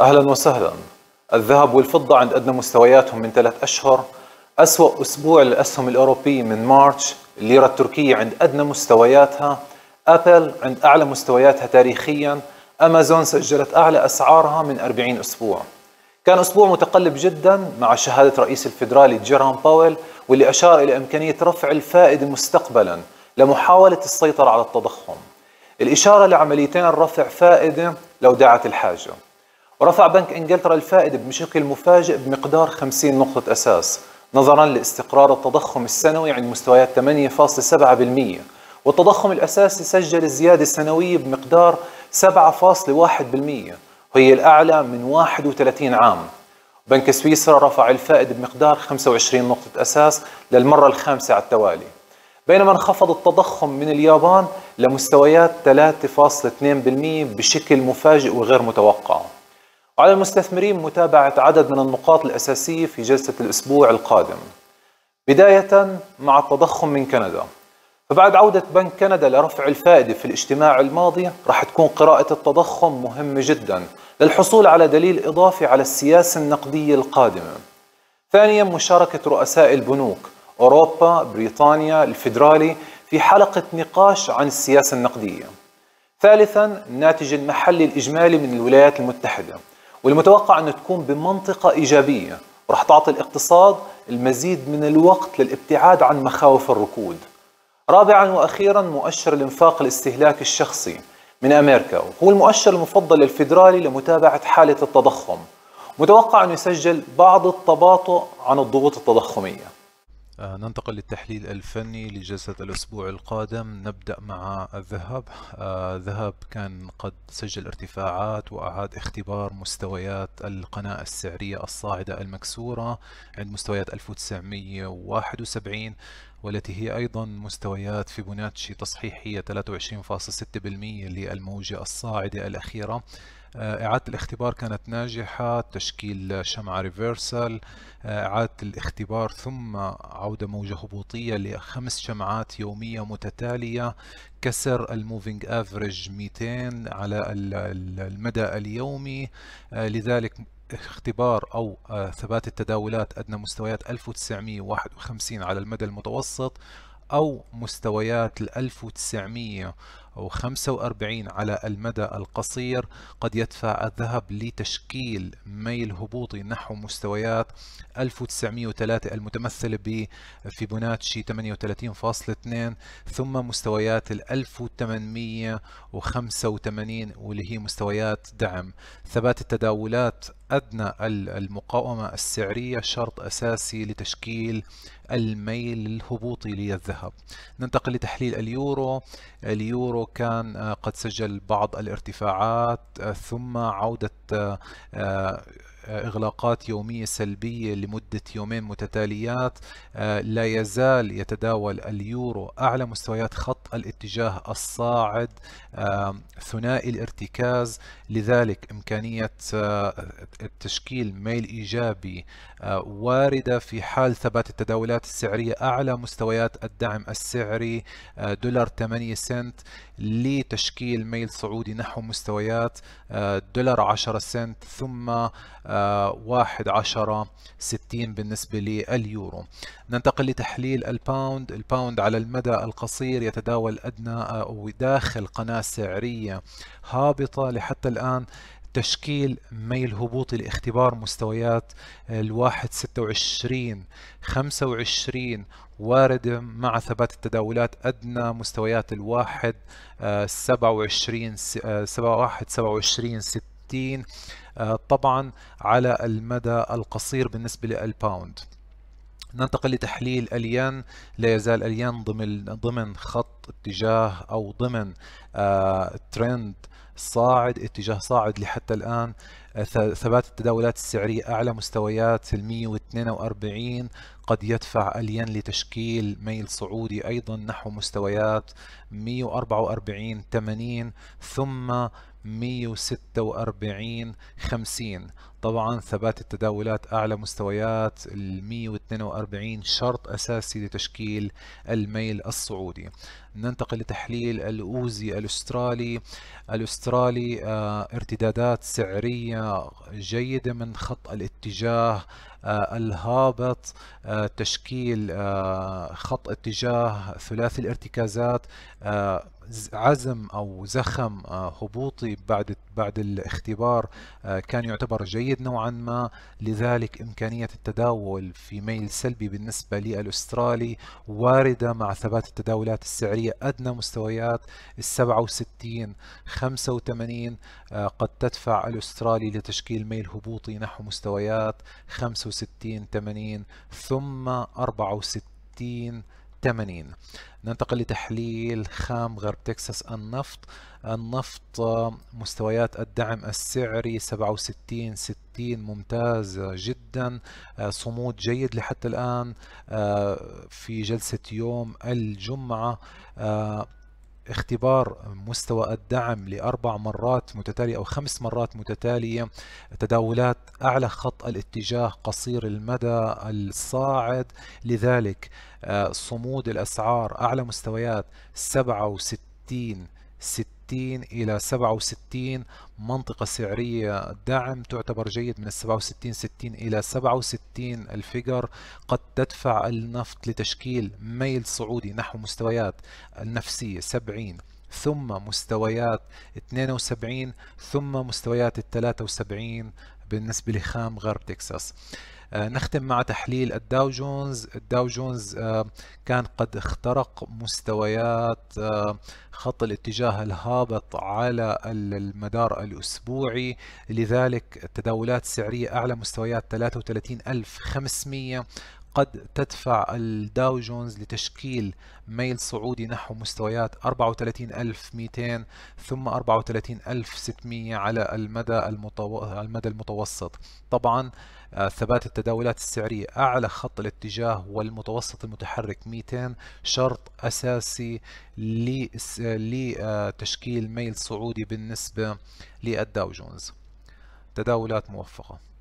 أهلا وسهلا الذهب والفضة عند أدنى مستوياتهم من ثلاث أشهر أسوأ أسبوع للأسهم الأوروبية من مارتش الليرة التركية عند أدنى مستوياتها أبل عند أعلى مستوياتها تاريخيا أمازون سجلت أعلى أسعارها من 40 أسبوع كان أسبوع متقلب جدا مع شهادة رئيس الفيدرالي جيرام باول واللي أشار إلى إمكانية رفع الفائدة مستقبلا لمحاولة السيطرة على التضخم الإشارة لعمليتين رفع فائدة لو دعت الحاجة رفع بنك إنجلترا الفائدة بشكل مفاجئ بمقدار 50 نقطة أساس نظرا لاستقرار التضخم السنوي عند مستويات 8.7% والتضخم الأساسي سجل زيادة سنوية بمقدار 7.1% وهي الأعلى من 31 عام بنك سويسرا رفع الفائدة بمقدار 25 نقطة أساس للمرة الخامسة على التوالي بينما انخفض التضخم من اليابان لمستويات 3.2% بشكل مفاجئ وغير متوقع على المستثمرين متابعة عدد من النقاط الأساسية في جلسة الأسبوع القادم بداية مع التضخم من كندا فبعد عودة بنك كندا لرفع الفائدة في الاجتماع الماضي رح تكون قراءة التضخم مهمة جدا للحصول على دليل إضافي على السياسة النقدية القادمة ثانيا مشاركة رؤساء البنوك أوروبا، بريطانيا، الفيدرالي في حلقة نقاش عن السياسة النقدية ثالثا الناتج المحلي الإجمالي من الولايات المتحدة والمتوقع أن تكون بمنطقة إيجابية ورح تعطي الاقتصاد المزيد من الوقت للابتعاد عن مخاوف الركود رابعا وأخيرا مؤشر الانفاق الاستهلاكي الشخصي من أمريكا وهو المؤشر المفضل الفيدرالي لمتابعة حالة التضخم متوقع أن يسجل بعض التباطؤ عن الضغوط التضخمية آه، ننتقل للتحليل الفني لجلسة الأسبوع القادم نبدأ مع الذهب آه، الذهب كان قد سجل ارتفاعات وأعاد اختبار مستويات القناة السعرية الصاعدة المكسورة عند مستويات 1971 والتي هي أيضا مستويات فيبوناتشي تصحيحية 23.6% للموجة الصاعدة الأخيرة آه، إعادة الاختبار كانت ناجحة تشكيل شمعة ريفرسال آه، إعادة الاختبار ثم عودة موجة هبوطية لخمس شمعات يومية متتالية كسر الموفينج افريج 200 على المدى اليومي آه، لذلك اختبار او ثبات التداولات ادنى مستويات 1951 على المدى المتوسط او مستويات 1900 أو 45 على المدى القصير قد يدفع الذهب لتشكيل ميل هبوطي نحو مستويات 1903 المتمثلة بفيبوناتشي 38.2 ثم مستويات 1885 واللي هي مستويات دعم ثبات التداولات أدنى المقاومة السعرية شرط أساسي لتشكيل الميل الهبوطي للذهب ننتقل لتحليل اليورو اليورو كان آه، قد سجل بعض الارتفاعات آه، ثم عودة آه، إغلاقات يومية سلبية لمدة يومين متتاليات آه، لا يزال يتداول اليورو أعلى مستويات خط الاتجاه الصاعد ثنائي الارتكاز لذلك إمكانية آه، تشكيل ميل إيجابي آه، واردة في حال ثبات التداولات السعرية أعلى مستويات الدعم السعري دولار 8 سنت لتشكيل ميل صعودي نحو مستويات دولار 10 سنت ثم واحد عشرة ستين بالنسبة لليورو ننتقل لتحليل الباوند الباوند على المدى القصير يتداول أدنى أو داخل قناة سعرية هابطة لحتى الآن تشكيل ميل هبوطي لاختبار مستويات الواحد ستة وعشرين خمسة وعشرين وارد مع ثبات التداولات أدنى مستويات الواحد آه، سبعة وعشرين آه، سبعة واحد سبعة وعشرين ستة 60 آه، طبعا على المدى القصير بالنسبة للباوند ننتقل لتحليل الين لا يزال الين ضمن ضمن خط اتجاه او ضمن ترند آه، صاعد اتجاه صاعد لحتى الان آه، ثبات التداولات السعرية أعلى مستويات ال 142 قد يدفع الين لتشكيل ميل صعودي أيضا نحو مستويات 144 80 ثم 146 50 طبعا ثبات التداولات أعلى مستويات ال 142 شرط أساسي لتشكيل الميل الصعودي ننتقل لتحليل الأوزي الأسترالي الأسترالي آه، ارتدادات سعرية جيدة من خط الاتجاه آه، الهابط آه، تشكيل آه، خط اتجاه ثلاثي الارتكازات عزم او زخم آه، هبوطي بعد بعد الاختبار آه، كان يعتبر جيد نوعا ما لذلك امكانيه التداول في ميل سلبي بالنسبه للاسترالي وارده مع ثبات التداولات السعريه ادنى مستويات ال 67 85 قد تدفع الاسترالي لتشكيل ميل هبوطي نحو مستويات 65 80 ثم 64 80 ننتقل لتحليل خام غرب تكساس النفط النفط آه، مستويات الدعم السعري 67 60 ممتاز جدا آه، صمود جيد لحتى الآن آه، في جلسة يوم الجمعة اختبار مستوى الدعم لأربع مرات متتالية أو خمس مرات متتالية تداولات أعلى خط الاتجاه قصير المدى الصاعد لذلك آه، صمود الأسعار أعلى مستويات 67 60 60 إلى 67 منطقة سعرية دعم تعتبر جيد من 67 60 إلى 67 الفيجر قد تدفع النفط لتشكيل ميل صعودي نحو مستويات النفسية 70 ثم مستويات 72 ثم مستويات 73 بالنسبة لخام غرب تكساس آه، نختم مع تحليل الداو جونز الداو جونز آه، كان قد اخترق مستويات آه، خط الاتجاه الهابط على المدار الأسبوعي لذلك التداولات السعرية أعلى مستويات 33500 قد تدفع الداو جونز لتشكيل ميل صعودي نحو مستويات 34200 ثم 34600 على المدى المدى المتوسط طبعا آه، ثبات التداولات السعرية أعلى خط الاتجاه والمتوسط المتحرك 200 شرط أساسي لتشكيل آه، ميل صعودي بالنسبة للداو جونز تداولات موفقة